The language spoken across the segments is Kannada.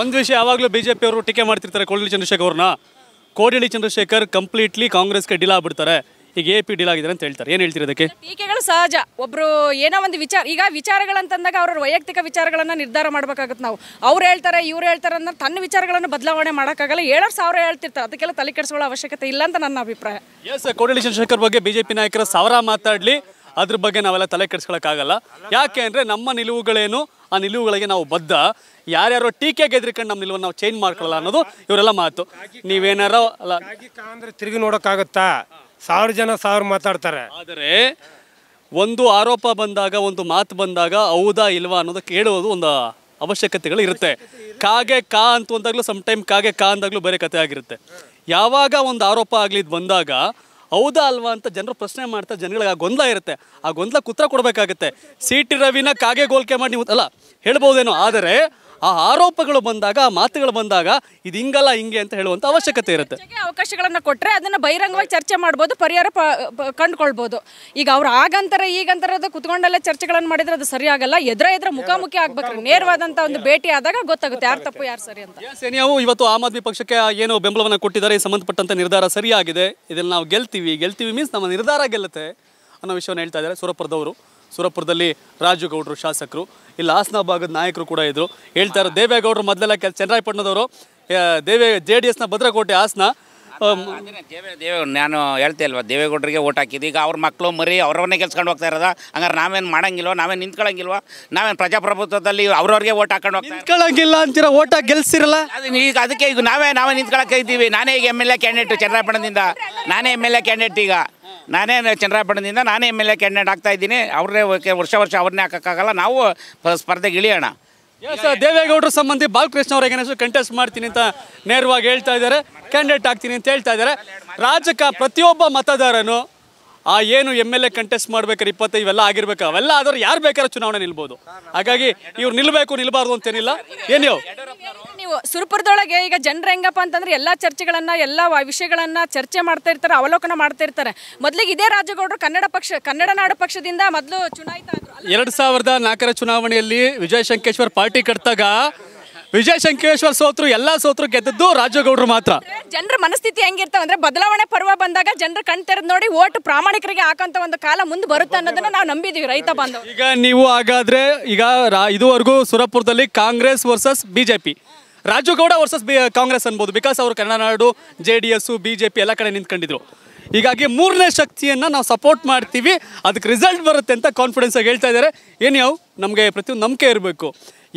ಒಂದು ವಿಷಯ ಯಾವಾಗಲೂ ಬಿಜೆಪಿ ಅವರು ಟೀಕೆ ಮಾಡ್ತಿರ್ತಾರೆ ಕೋಡಲಿ ಚಂದ್ರಶೇಖರ್ ಅವ್ರನ್ನ ಕೋಡಿಹಳ್ಳಿ ಚಂದ್ರಶೇಖರ್ ಕಂಪ್ಲೀಟ್ಲಿ ಕಾಂಗ್ರೆಸ್ಗೆ ಡಿಲ್ ಆಗ್ಬಿಡ್ತಾರೆ ಈಗ ಎ ಪಿ ಡೀಲ್ ಆಗಿದ್ದಾರೆ ಅಂತ ಹೇಳ್ತಾರೆ ಏನು ಹೇಳ್ತೀರಿ ಅದಕ್ಕೆ ಟೀಕೆಗಳು ಸಹಜ ಒಬ್ಬರು ಏನೋ ಒಂದು ವಿಚಾರ ಈಗ ವಿಚಾರಗಳಂತಂದಾಗ ಅವ್ರ ವೈಯಕ್ತಿಕ ವಿಚಾರಗಳನ್ನು ನಿರ್ಧಾರ ಮಾಡಬೇಕಾಗುತ್ತೆ ನಾವು ಅವ್ರು ಹೇಳ್ತಾರೆ ಇವ್ರು ಹೇಳ್ತಾರೆ ಅಂದ್ರೆ ತನ್ನ ವಿಚಾರಗಳನ್ನು ಬದಲಾವಣೆ ಮಾಡೋಕ್ಕಾಗಲ್ಲ ಏಳಾರು ಸಾವಿರ ಹೇಳ್ತಿರ್ತಾರೆ ಅದಕ್ಕೆಲ್ಲ ತಲೆ ಕೆಡಿಸ್ಕೊಳ್ಳೋ ಅವಶ್ಯಕತೆ ಇಲ್ಲ ಅಂತ ನನ್ನ ಅಭಿಪ್ರಾಯ ಎಸ್ ಕೋಡಿಹಳ್ಳಿ ಚಂದ್ರಶೇಖರ್ ಬಗ್ಗೆ ಬಿಜೆಪಿ ನಾಯಕರ ಸಾವಿರ ಮಾತಾಡಲಿ ಅದ್ರ ಬಗ್ಗೆ ನಾವೆಲ್ಲ ತಲೆ ಕೆಡಿಸ್ಕೊಳಕ್ಕಾಗಲ್ಲ ಯಾಕೆ ಅಂದರೆ ನಮ್ಮ ನಿಲುವುಗಳೇನು ಆ ನಿಲುವುಗಳಿಗೆ ನಾವು ಬದ್ಧ ಯಾರ್ಯಾರೋ ಟೀಕೆಗೆ ಎದ್ರಿಕೊಂಡು ನಮ್ಮ ನಿಲುವನ್ನು ನಾವು ಚೇಂಜ್ ಮಾಡ್ಕೊಳ್ಳಲ್ಲ ಅನ್ನೋದು ಇವರೆಲ್ಲ ಮಾತು ನೀವೇನಾರೋ ಅಲ್ಲ ಅಂದರೆ ತಿರುಗಿ ನೋಡೋಕ್ಕಾಗುತ್ತಾ ಸಾವಿರ ಜನ ಸಾವಿರ ಮಾತಾಡ್ತಾರೆ ಆದರೆ ಒಂದು ಆರೋಪ ಬಂದಾಗ ಒಂದು ಮಾತು ಬಂದಾಗ ಹೌದಾ ಇಲ್ವಾ ಅನ್ನೋದಕ್ಕೆ ಕೇಳುವುದು ಒಂದು ಅವಶ್ಯಕತೆಗಳು ಇರುತ್ತೆ ಕಾಗೆ ಕಾ ಅಂತ ಅಂದಾಗಲೂ ಸಮ್ ಟೈಮ್ ಕಾಗೆ ಕಾ ಅಂದಾಗ್ಲೂ ಬೇರೆ ಕಥೆ ಆಗಿರುತ್ತೆ ಯಾವಾಗ ಒಂದು ಆರೋಪ ಆಗಲಿ ಬಂದಾಗ ಹೌದಾ ಅಲ್ವಾ ಅಂತ ಜನರು ಪ್ರಶ್ನೆ ಮಾಡ್ತಾ ಜನಗಳಿಗೆ ಆ ಗೊಂದಲ ಇರುತ್ತೆ ಆ ಗೊಂದಲ ಕುತ್ರ ಕೊಡಬೇಕಾಗುತ್ತೆ ಸಿ ಟಿ ರವಿನ ಕಾಗೆ ಗೋಲ್ಕೆ ಮಾಡಿ ನೀವು ಅಲ್ಲ ಹೇಳ್ಬೋದೇನೋ ಆದರೆ ಆ ಆರೋಪಗಳು ಬಂದಾಗ ಆ ಮಾತುಗಳು ಬಂದಾಗ ಇದು ಹಿಂಗಲ್ಲ ಹಿಂಗೆ ಅಂತ ಹೇಳುವಂತ ಅವಶ್ಯಕತೆ ಇರುತ್ತೆ ಅವಕಾಶಗಳನ್ನ ಕೊಟ್ಟರೆ ಅದನ್ನ ಬಹಿರಂಗವಾಗಿ ಚರ್ಚೆ ಮಾಡ್ಬೋದು ಪರಿಹಾರ ಕಂಡುಕೊಳ್ಬಹುದು ಈಗ ಅವ್ರು ಆಗಂತಾರೆ ಈಗಂತಾರೆ ಕುತ್ಕೊಂಡಲ್ಲೇ ಚರ್ಚೆಗಳನ್ನು ಮಾಡಿದ್ರೆ ಅದು ಸರಿಯಾಗಲ್ಲ ಎದುರ ಎದುರ ಮುಖಾಮುಖಿ ಆಗ್ಬೇಕು ನೇರವಾದಂತ ಒಂದು ಭೇಟಿ ಆದಾಗ ಗೊತ್ತಾಗುತ್ತೆ ಯಾರು ತಪ್ಪು ಯಾರು ಸರಿ ಅಂತ ಸೇನಿಯಾವು ಇವತ್ತು ಆಮ್ ಆದ್ಮಿ ಪಕ್ಷಕ್ಕೆ ಏನು ಬೆಂಬಲವನ್ನ ಕೊಟ್ಟಿದ್ದಾರೆ ಸಂಬಂಧಪಟ್ಟಂತ ನಿರ್ಧಾರ ಸರಿಯಾಗಿದೆ ಇದನ್ನ ನಾವು ಗೆಲ್ತೀವಿ ಗೆಲ್ತೀವಿ ಮೀನ್ಸ್ ನಮ್ಮ ನಿರ್ಧಾರ ಗೆಲ್ಲುತ್ತೆ ಅನ್ನೋ ವಿಷಯವನ್ನು ಹೇಳ್ತಾ ಇದ್ದಾರೆ ಸುರಪುರದವರು ಸುರಪುರದಲ್ಲಿ ರಾಜುಗೌಡರು ಶಾಸಕರು ಇಲ್ಲಿ ಹಾಸನ ಭಾಗದ ನಾಯಕರು ಕೂಡ ಇದ್ದರು ಹೇಳ್ತಾರೆ ದೇವೇಗೌಡರು ಮೊದಲೆಲ್ಲ ಕೆಲ ಚನ್ನರಾಯಪಟ್ಟಣದವರು ದೇವೇ ಜೆ ಡಿ ಎಸ್ನ ಭದ್ರಕೋಟೆ ಹಾಸನ ನಾನು ಹೇಳ್ತೇ ಅಲ್ವಾ ದೇವೇಗೌಡರಿಗೆ ಓಟ್ ಹಾಕಿದ್ದು ಈಗ ಅವ್ರ ಮಕ್ಕಳು ಮರಿ ಅವ್ರವ್ರನ್ನೇ ಕೆಲ್ಸ್ಕೊಂಡು ಹೋಗ್ತಾ ಇರೋದ ಹಂಗಾರೆ ನಾವೇನು ಮಾಡೋಂಗಿಲ್ವ ನಾವೇನು ನಿಂತ್ಕೊಳ್ಳಂಗಿಲ್ವಾ ನಾವೇನು ಪ್ರಜಾಪ್ರಭುತ್ವದಲ್ಲಿ ಅವ್ರವ್ರಿಗೆ ಓಟ್ ಹಾಕೊಂಡು ಹೋಗ್ತಾ ನಿಂತ್ಕೊಳ್ಳಂಗಿಲ್ಲ ಅಂತೀರ ಓಟ ಗೆಲ್ಸಿರಲ್ಲ ಈಗ ಅದಕ್ಕೆ ಈಗ ನಾವೇ ನಾವೇ ನಿಂತ್ಕೊಳ್ಳಕ್ಕೆ ಇದ್ದೀವಿ ನಾನೇ ಈಗ ಎಮ್ ಎಲ್ ಎ ಕ್ಯಾಂಡಿಡೇಟ್ ಚನ್ನರಾಯಪಟ್ಟಣದಿಂದ ನಾನೇ ಎಮ್ ಎಲ್ ಎ ಕ್ಯಾಂಡಿಡೇಟ್ ಈಗ ನಾನೇ ಚಂದ್ರಾಪಟ್ಟಣದಿಂದ ನಾನೇ ಎಮ್ ಎಲ್ ಎ ಕ್ಯಾಂಡಿಡೇಟ್ ಆಗ್ತಾ ಇದ್ದೀನಿ ಅವ್ರನ್ನೇ ವರ್ಷ ವರ್ಷ ಅವ್ರನ್ನೇ ಹಾಕೋಕ್ಕಾಗಲ್ಲ ನಾವು ಸ್ಪರ್ಧೆಗೆ ಇಳಿಯೋಣ ಸರ್ ದೇವೇಗೌಡರ ಸಂಬಂಧಿ ಬಾಲಕೃಷ್ಣ ಅವ್ರಿಗೆ ಏನಾದ್ರು ಕಂಟೆಸ್ಟ್ ಮಾಡ್ತೀನಿ ಅಂತ ನೇರವಾಗಿ ಹೇಳ್ತಾ ಇದ್ದಾರೆ ಕ್ಯಾಂಡಿಡೇಟ್ ಆಗ್ತೀನಿ ಅಂತ ಹೇಳ್ತಾ ಇದ್ದಾರೆ ರಾಜಕ ಪ್ರತಿಯೊಬ್ಬ ಮತದಾರನು ಆ ಏನು ಎಮ್ ಎಲ್ ಎ ಕಂಟೆಸ್ಟ್ ಮಾಡ್ಬೇಕಾರೆ ಇಪ್ಪತ್ತೈದು ಇವೆಲ್ಲ ಆಗಿರ್ಬೇಕು ಅವೆಲ್ಲ ಆದ್ರೆ ಯಾರು ಬೇಕಾದ್ರೂ ಚುನಾವಣೆ ನಿಲ್ಬೋದು ಹಾಗಾಗಿ ಇವ್ರು ನಿಲ್ಬೇಕು ನಿಲ್ಬಾರ್ದು ಅಂತೇನಿಲ್ಲ ಏನು ನೀವು ಸುರಪುರದೊಳಗೆ ಈಗ ಜನರು ಹೆಂಗಪ್ಪ ಅಂತಂದ್ರೆ ಎಲ್ಲ ಚರ್ಚೆಗಳನ್ನ ಎಲ್ಲ ವಿಷಯಗಳನ್ನ ಚರ್ಚೆ ಮಾಡ್ತಾ ಇರ್ತಾರೆ ಅವಲೋಕನ ಮಾಡ್ತಾ ಇರ್ತಾರೆ ಮೊದ್ಲಿಗೆ ಇದೇ ರಾಜಗೌಡರು ಕನ್ನಡ ಪಕ್ಷ ಕನ್ನಡ ನಾಡು ಪಕ್ಷದಿಂದ ಮೊದಲು ಚುನಾಯಿತ ಎರಡ್ ಸಾವಿರದ ನಾಲ್ಕರ ಚುನಾವಣೆಯಲ್ಲಿ ವಿಜಯ್ ಶಂಕೇಶ್ವರ್ ಪಾರ್ಟಿ ಕಟ್ಟಿದಾಗ ವಿಜಯ್ ಶಂಕೇಶ್ವರ್ ಸೋತ್ರು ಎಲ್ಲಾ ಸೋತ್ರು ಗೆದ್ದದ್ದು ರಾಜಗೌಡರು ಮಾತ್ರ ಜನರ ಮನಸ್ಥಿತಿ ಹೆಂಗಿರ್ತಾವ ಅಂದ್ರೆ ಬದಲಾವಣೆ ಪರ್ವ ಬಂದಾಗ ಜನರ ಕಣ್ ತೆರೆದ್ ನೋಡಿ ಓಟ್ ಪ್ರಾಮಾಣಿಕರಿಗೆ ಹಾಕಂತ ಒಂದು ಕಾಲ ಮುಂದೆ ಬರುತ್ತೆ ಅನ್ನೋದನ್ನ ನಾವು ನಂಬಿದೀವಿ ರೈತ ಬಾಂಧವ್ ಈಗ ನೀವು ಹಾಗಾದ್ರೆ ಈಗ ಇದುವರೆಗೂ ಸುರಪುರದಲ್ಲಿ Congress versus BJP Rajugowda versus B Congress ಅನ್ಬೋದು ಬಿಕಾಸ್ ಅವರು Kannadanadu J D S B J P ಎಲ್ಲ ಕಡೆ ನಿಂತ್ಕೊಂಡಿದ್ರು ಹೀಗಾಗಿ ಮೂರನೇ ಶಕ್ತಿಯನ್ನು ನಾವು ಸಪೋರ್ಟ್ ಮಾಡ್ತೀವಿ ಅದಕ್ಕೆ ರಿಸಲ್ಟ್ ಬರುತ್ತೆ ಅಂತ ಕಾನ್ಫಿಡೆನ್ಸ್ ಆಗಿ ಹೇಳ್ತಾ ಇದ್ದಾರೆ ಏನು ಯಾವ ನಮಗೆ ಪ್ರತಿಯೊಂದು ನಂಬಿಕೆ ಇರಬೇಕು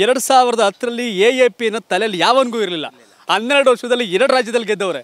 ಎರಡು ಸಾವಿರದ ಹತ್ತರಲ್ಲಿ ಎ ಎ ಪಿನ ತಲೆಯಲ್ಲಿ ಯಾವನಿಗೂ ಇರಲಿಲ್ಲ ಹನ್ನೆರಡು ವರ್ಷದಲ್ಲಿ ಎರಡು ರಾಜ್ಯದಲ್ಲಿ ಗೆದ್ದವ್ರೆ